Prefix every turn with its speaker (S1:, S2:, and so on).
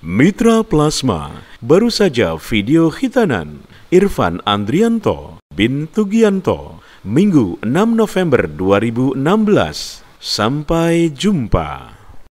S1: Mitra Plasma, baru saja video hitanan Irfan Andrianto bin Tugianto, Minggu 6 November 2016. Sampai jumpa.